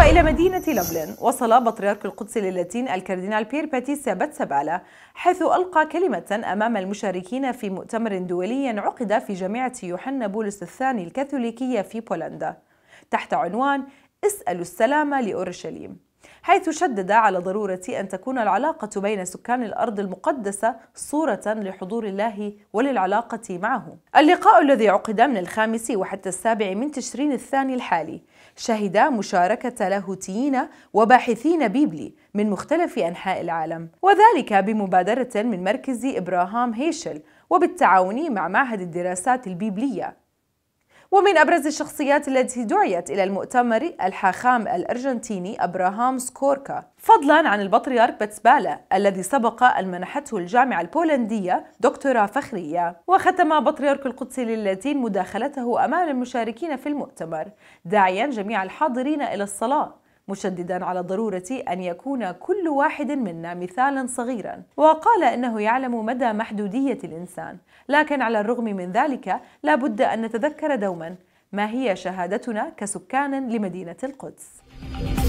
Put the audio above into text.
وإلى مدينة لبلن وصل بطريرك القدس اللاتين الكاردينال بير باتيسيا باتسابالا حيث ألقى كلمة أمام المشاركين في مؤتمر دولي عقد في جامعة يوحنا بولس الثاني الكاثوليكية في بولندا تحت عنوان اسألوا السلام لأورشليم حيث شدد على ضرورة أن تكون العلاقة بين سكان الأرض المقدسة صورة لحضور الله وللعلاقة معه. اللقاء الذي عقد من الخامس وحتى السابع من تشرين الثاني الحالي شهد مشاركة لاهوتيين وباحثين بيبلي من مختلف أنحاء العالم، وذلك بمبادرة من مركز إبراهام هيشل وبالتعاون مع معهد الدراسات البيبلية ومن أبرز الشخصيات التي دعيت إلى المؤتمر الحاخام الأرجنتيني أبراهام سكوركا فضلا عن البطريرك بتسبالا الذي سبق أن منحته الجامعة البولندية دكتوراه فخرية وختم بطريرك القدس للاتين مداخلته أمام المشاركين في المؤتمر داعيا جميع الحاضرين إلى الصلاة مشددا على ضرورة أن يكون كل واحد منا مثالا صغيرا وقال إنه يعلم مدى محدودية الإنسان لكن على الرغم من ذلك لا بد أن نتذكر دوما ما هي شهادتنا كسكان لمدينة القدس